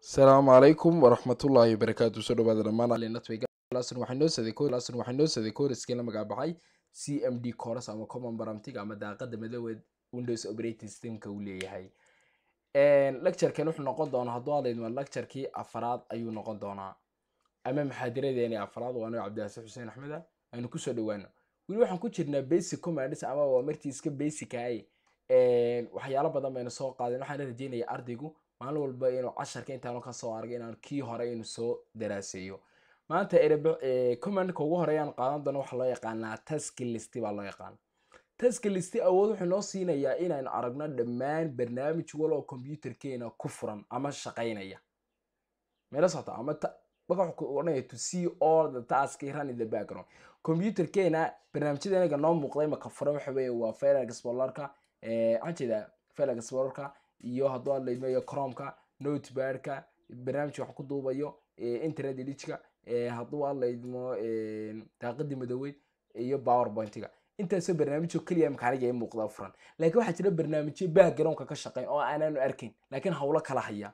asalaamu calaykum waraxmatullaahi wabarakaatu soo dhawaada dhamaanwaxaynoo saday kooriskii la magacbaxay c m d cors ama common baramtig ama daaqada madowed windows operating systemka uu leeyahay lecturekan wuxuu noqon doonaa hadduu adayma lecturekii afaraad ayuu noqon doonaa ama maxaadiradeeni afaraad waa anoo cabdiaasi xuseen axmeda ah, aynu kusoo dhawaano weli waxaan ku jirnaa basic commands ama waa markii iska basic waxyaalo badan baynu soo qaadeen waxaana rajeynaya ardaygu maalin walba inuu casharka intaanu kasoo arg inaan kii hore inu soo daraaseeyo maanta commentka ugu horeeyaan qaadan doona waxaa loo yaqaanaa taskilist baa loo yaqaana taskilist awood wuxuu noo siinayaa inaynu aragno dhammaan barnaamij wal oo computerkeena ku furan ama shaqaynaya mala socota ama odhanaya to see all the task run in the background computerkeena barnaamijyada noo muuqday maka furan waxa weeye waa filax explorer-ka iyo hadduu aan la imeeyo barnaamijka wax ku duubayo internet editga hadduu aan la idmo iyo powerpointga intaasoo barnaamijyo keliya makaaniga i muuqda furan laakiin waxaa jira barnaamijyo backgroundka ka shaqeyn oo aanaanu arkayn laakiin hawlo kala haya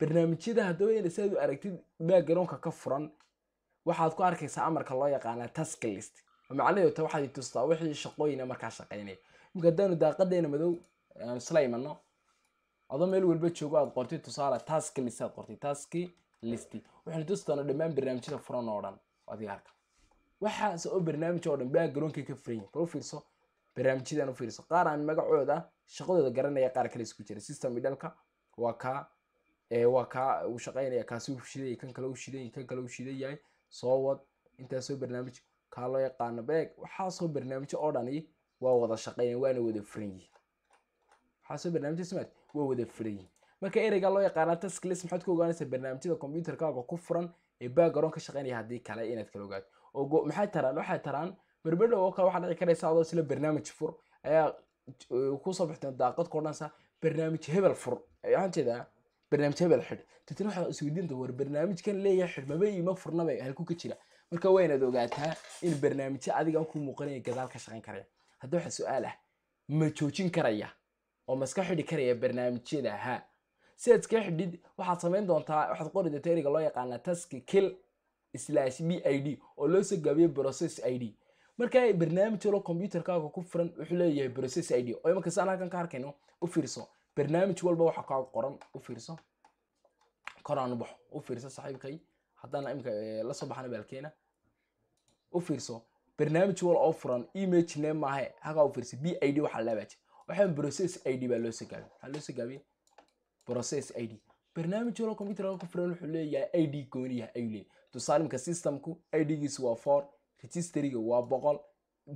barnaamijyada haddaba siaad u aragtid backgroundka ka furan waxaad ku arkaysaa amarka loo yaqaanaa task list macnaheedu waxaad tustaa wixii shaqooyina markaa shaqeynaya imka haddaanu daaqadeena madow isla imano adoo meel walba joogo aad qortid tusaale task list aad qortid task list waxaynu tusi doonaa dhammaan barnaamijyada furan oo dhan adigaarka waxaas oo barnaamij oo dhan backgroundkay ka furan yihin fiirso barnaamijyadan u fiirso qaar aan magacooda shaqadooda garanaya qaar kale isku jira system dhanka waa kaa waa kaa uu shaqaynaya kaasi u shiday kan kale u shiday kan kale u shidan yahay soo wad intaasoo barnaamij kaa loo yaqaano beeg waxaasoo barnaamijyo oo dhani waa wada shaqeeyeen waana wada furan yihin waxaasoo barnaamijya smart waa wada furayihin marka ereyga loo yaqaana tasklis maxaad ka ogaanaysaa barnaamijyada computerkaaga ku furan ee background ka shaqeynaya haddii kale inaad kala ogaato oo maxay taraan waxay taraan berberdhow oo kale waxaa dhici karaysa adoo isla barnaamij fur ayaa kusoo baxteen daaqad ku odhanaysa barnaamij hebel fur waxaan jeedaa barnaamij hebel xidh dadna waxaa isweydiinta war barnaamijkan leeyahay xidh maba iima furnaba halku ka jira marka waynaad ogaataa in barnaamijya adiga ku muuqanaya gadaal ka shaqeyn karaya haddii waxa su-aal ah ma joojin karaya oo maska xidhi karaya barnaamijyadaha si aad iska xidhid waxaad samayn doontaa waxaad qoridata eriga loo yaqaana taski kill slash b i d oo loo soo gaabiyo process i d markaa barnaamij walo computerkaaga ku furan wuxuu leeyahay process i d oo imanka saan halkan ka arkayno u fiirso barnaamij walba waxa kaa qoran u fiirso koraan baxo u fiirso saaxiibkay haddaan imka la baxana baalkeena u fiirso barnaamij wal oo furan image name maahe hakaa u fiirso b i d waxaa leebaaje waxaan process id baa loo sagaabin waxaa loo sagaabiya process id barnaamij waloo computer laga ku wuxuu leeyahay id gooniyaha ayuu leeyahay tusaale imka systemku idgiisu waa four registariga waa boqol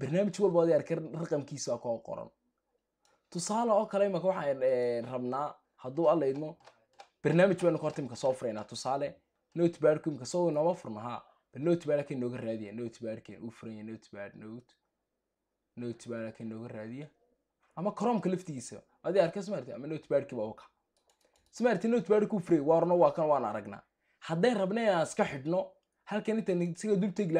barnaamij walba arka raqamkiisa waa koo qoran tusaale oo kale imaka waxaan eh, rabnaa hadduu alla idmo barnaamij baynu horta imka soo furaynaa tusaale notebadku imka soo nooma furno haa notebad akan nooga raadiya notebadkan uu furanya notebad note notebad akan nooga raadiya ama cromka laftigiisa adi arka smart ama notebadhkiba uka smart notebadhku free waarna waa kan waan aragnaa haddaan rabna inaan iska xidhno halkan intaan siga dul tegi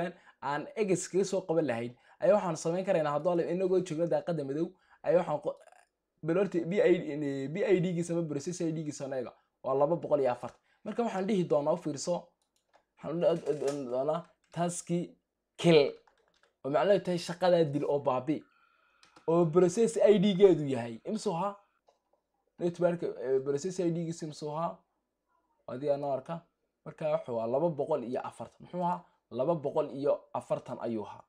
aan eges kaga soo qaban lahayn ayaa waxaan samayn karaynaa haddoo inagoo joogna daaqada madow ayaa waxaan belorti b i d giisa ama i d giisa waa laba boqol iyo afartan marka waxaan dhihi doonaa u fiirso waxaan doonaa taski kill oo macnaheedu tahay shaqadaa dil oo baabi oo process i d geedu yahay imsoha network eh, process i d giisa imsoha hadii anoo arka markaa wuxuu ahaa laba boqol iyo afartan muxuu ahaa laba boqol iyo afartan ayuu ahaa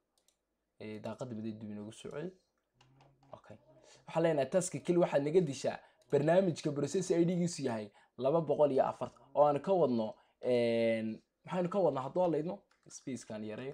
eh, daaqada baday dib inoogu socday okay waxaan leenahay taska keli waxaad naga dishaa barnaamijka process i d yahay laba boqol iyo afartan oo aan ka wadno maxaynu ka wadnaa haddoo laydno spacekan yareeyo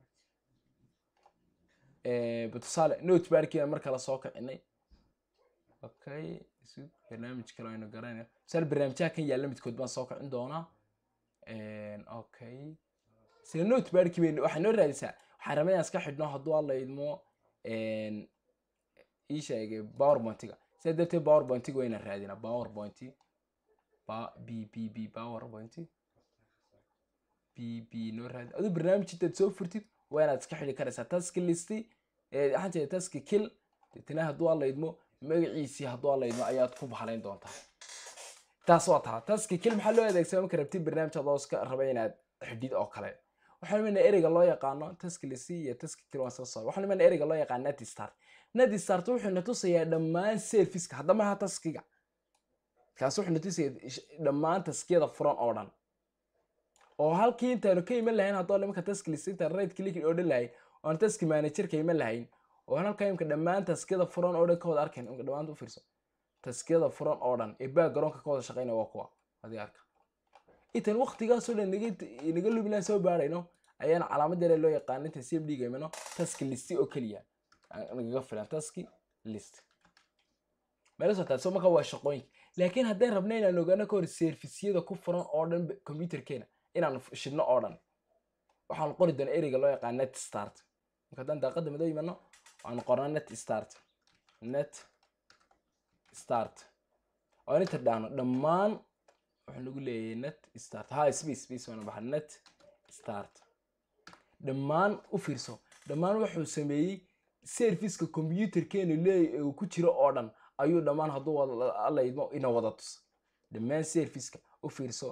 Eh, tusaale notebadkeeda markala soo kicinay okay barnaamij kale aynu garanayna tusaale barnaamijyaha kan yaala midkood baan soo kicin doonaa okay isla notebadkii bay waxaa noo raadisaa waxaa rabaa inaan iska xidhno hadduu alla idmo ii sheegay powerpointiga sidaa darteed powerpointiga waynaan raadinaa powerpointi b b b powerpoint b b noo raadi aduu barnaamij intaad soo furtid waa inaad iska xidi karaysaa taski listi axanteeda taski kil tina hadduu allaydmo magaciisii hadduu allaydmo ayaad ku bahalayn doontaa taas waa taa taski kil maxaa loo adeegsadaa marka rabtid barnaamij adoo raba inaad xidhid oo kale waxaan imanaa ereyga loo yaqaano taskilisi iyo taskikil waan soo saaray waxaan imanaa ereyga loo yaqaano natistar natistart wuxuu na tusayaa dhammaan serviska haddamaha taskiga kaas wuxuu na tusayaa dhammaan taskiyada furan oo dhan oo halkii intaanu ka iman lahayn haddoo imanka tasklis intaan right click oo dhan lahayn oan taski manager iman lahayn oo aan halkaa imka dhammaan taskiyada furan oo dhan ka wada arkayn imka dhammaan u fiirso taskiyada furan oo dhan ee backgroundka ka wada shaqaynaya waa kuwa hadii arka intaan waqtigaasoo dhan naga lubilaan soo baarayno ayaan calaamad loo yaqaan intaan cm dhiga imano taski listi oo keliya nagaga filan taski list meelasotaasoo marka waa shaqooyinka laakiin haddaan rabna inaan ogaano ka hor servisyada ku furan oo dhan computerkeena inaan shidno oo dhan waxaan qori doonaa ereyga loo yaqaan net start marka haddaan daaqadda madoo imano waxaan qornaa net start net start oo inta dhahno dhammaan wuxuu nagu leeyahay net start ha space space waana baxa net start dhammaan u fiirso dhammaan wuxuu sameeyey serviceka computerkeenu leeya ku jiro oo dhan ayuu dhammaan hadduu alla idmo ina wada tus dhammaan serviceka u fiirso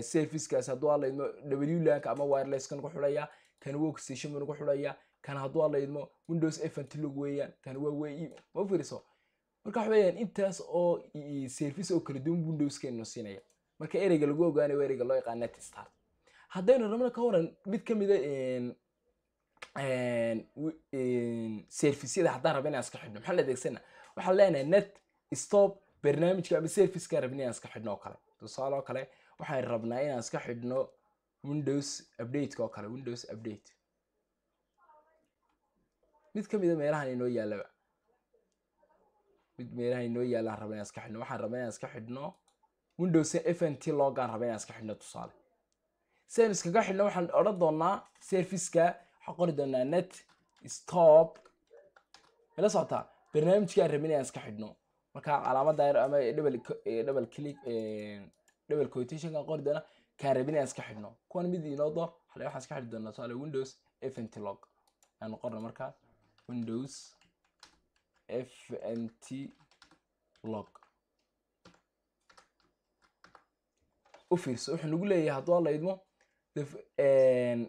servicekaas hadduu aan wlan wlanka ama wirelesskan ugu xulaya kan workstation ugu xulaya kan hadduu aan windows fntlog weeyaan kan waa ma fiirso marka waxa weeyaan intaas oo service oo kala duwan windowskeenu siinaya marka ereyga lagu ogaanayo ereyga loo yaqaan net start haddaynu rabno ka waran mid ka mida servisyada haddaan rabin aan iska xidhno maxaan adeegsana waxaan leenahay net stop barnaamijka ama servicekaa rabna inaan iska xidhno oo kale tusaale kale waxaan rabnaa inaan iska xidhno windows updateka oo kale windows update mid ka mida ah meelahan inoo yaallaba mid meelahan inoo yaalla aan inaan iska xidhno waxaan rabnaa inaan iska xidhno windows fnt logaan rabnaa inaan iska xidhno tusaale si aan iskaga xidhno waxaan odhan doonaa serviceka waxaan qori doonaa net stop ila socotaa barnaamijka aan rabin inaan iska xidhno marka calaamada yar ama double eh, click eh, double quotationkan qori doona kaan aan iska xidhno kuwan mid inoo door xale waxaan iska xidhi doonaa tusaale windows fnt log aan qorna markaa windows fnt log u fiirso wuxuu nagu leeyahay hadduu la eh,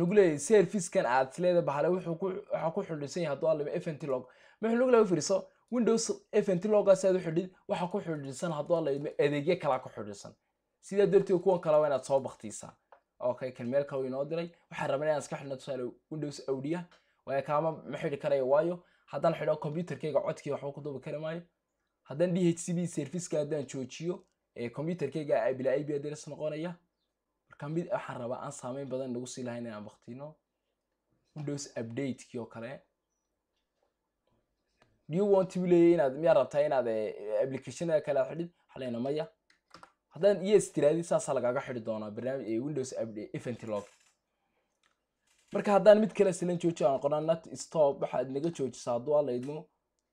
nagu leeyahay servicekan aad leeda bahale wuxuu ku waxaa ku yahay hadduu la fnt log ma nagu leeyahay u fiirso windows event aad u xidhid waxa ku xidhiidhsan hadduu la idmo adeegyo kalaa ku xidhiidhsan sidaa darteed kuwan kale waa inaad soo baktiisaa okay kan meel kale inoo diray waxaan rabnaa inaan iska xidhno tusaale windows awdiya waayo kaama ma xidhi karaya waayo haddaan xidho computerkayga codkii waxba ku duubi kari maayo haddaan d h c b serviceka haddaan joojiyo computerkayga bila ib address noqonaya marka mid waxaan rabaa aan saameyn badan nagu sii lahayn inaan baktino windows updatekii oo kale do you want to leeya inaad miyaa rabtaa inaad eh, applicationada kale ad xidhid waxalayna maya haddaan yes tiraadid saasaa lagaaga xidhi doonaa barnaamij ee windows event log marka haddaan mid kale silan jooji aan qoran not stop waxaad naga joojisaa hadduu alla idmo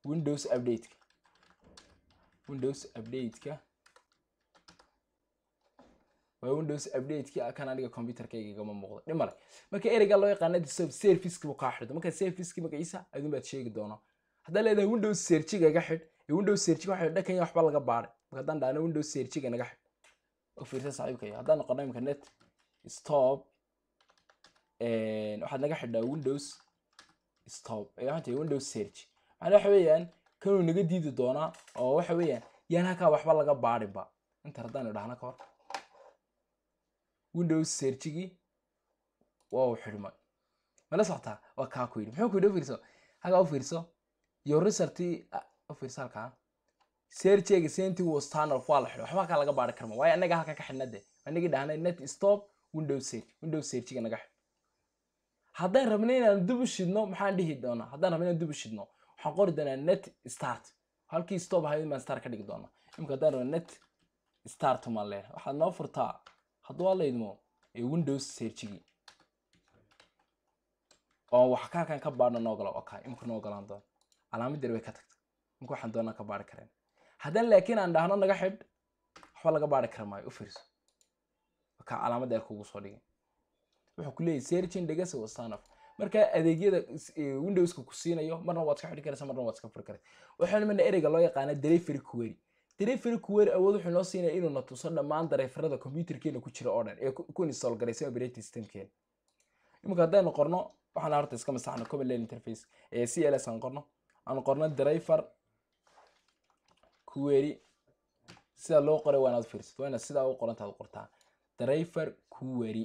windows updateka windows updateka waa windows updateki ah, kan aniga computerkayga igama muuqdo dhib male marka ereyga loo yaqaana disturb serviceka buu kaa xidhdo marka serviceka magaciisa adun baad sheegi doonaa haddaad leedahay window serjiga ga xidh ee window serjiga waxa idha kenya waxba laga baaray haddaan dhahna window serjiga naga xidh oo fiirsa saaxiibkaya haddaan noqono imka net stop waxaad naga xidhaa windows stop ee waxaan tihi window serj macnaa waxa weeyaan kanuu naga diidi doonaa oo waxa weeyaan yaan waxba laga baadhinba inta haddaan idhahna ka hor windows serjigii waa uu xidhmay mala soctaa waa kaa ku yidhi muxuu ku yidhi u fiirso u fiirso your result u fiirsa halkaa searchayga senty was tunnel waxba halkaa laga baari karma waayo annaga halka ka xidhna de anagii dhahnay net stop window search window searchiga naga xidho haddaan rabnay inaan dib u shidno maxaan dhihi doonaa haddaan rabnay inaan dib u shidno waxaan qori doonaa net start halkii stop ahayd baan start ka dhigi doonaa imika haddaan rabno net start maan leena waxaad noo furtaa hadduu alla idmo ee windows searchigii oo wax ka ka baadhno noo okay imika noo doona calaamaddeena way ka tagtay marka waxaan doonaa ka baari kareen haddaan laakiin aan dhahno naga xidh waxba laga baari kara maayo u firiso ka calaamadda ay kugu soo dhigin wuxuu ku leeyahy sergin degasa wasanaf marka adeegyada eh, windowska ku siinayo marna waad ka xidhi karaysa marna waad iska furi karaysa waxaan mana ereyga loo yaqaana delivery query delivery query awood wuxuu noo siinaya inuu na dhammaan dareefarada computerkeena ku jira oo dhan ee ku install operating systemkeena imika haddaynu qorno waxaan horta iska masaxno common line interface ee eh, cls aan qorno aan qorno driver query sida loo qoray waa inaad fiirsato waa sidaa u qorantaad qortaa driver query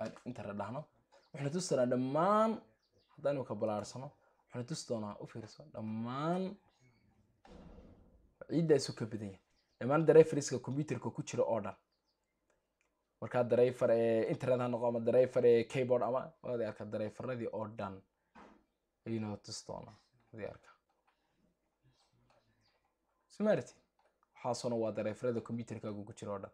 aan intara dhahno waxayna tusi doonaa dhammaan haddaan imika balaarsano waxayna tusi doonaa u fiirso dhammaan ciidda ka badan yahay dhammaan driverska computerka ku jira oo dhan markaa driver eh, internet ha noqo ama driver eh, keyboard ama wadaad arka driveradii oo dhan ayuuna tusi doonaa diyaarka somartin waxaasuna waa dareefarada combyuterkaagu ku jira oo dhan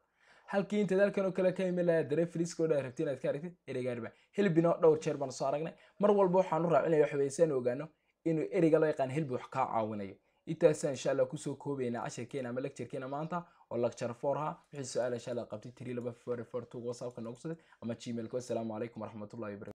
halkii intaad halkan oo kale ka himi lahaa dareefariska o dhan rabti inaad ka aragtid ereygaarba helbina dhowr jeer baan soo aragnay mar walba waxaan u raacinaya waxa saan ogaano inuu ereyga loo yaqaan helbi wax kaa caawinayo intaasaan insha allah kusoo koobaynaa casharkeena ama lecturekeena maanta oo lecture four ha wixii su-aal insha allah qabtay tiri laba four four two whatsappka noogu socday ama gmailka assalaamu calaykum waraxmatullahi wabarakatu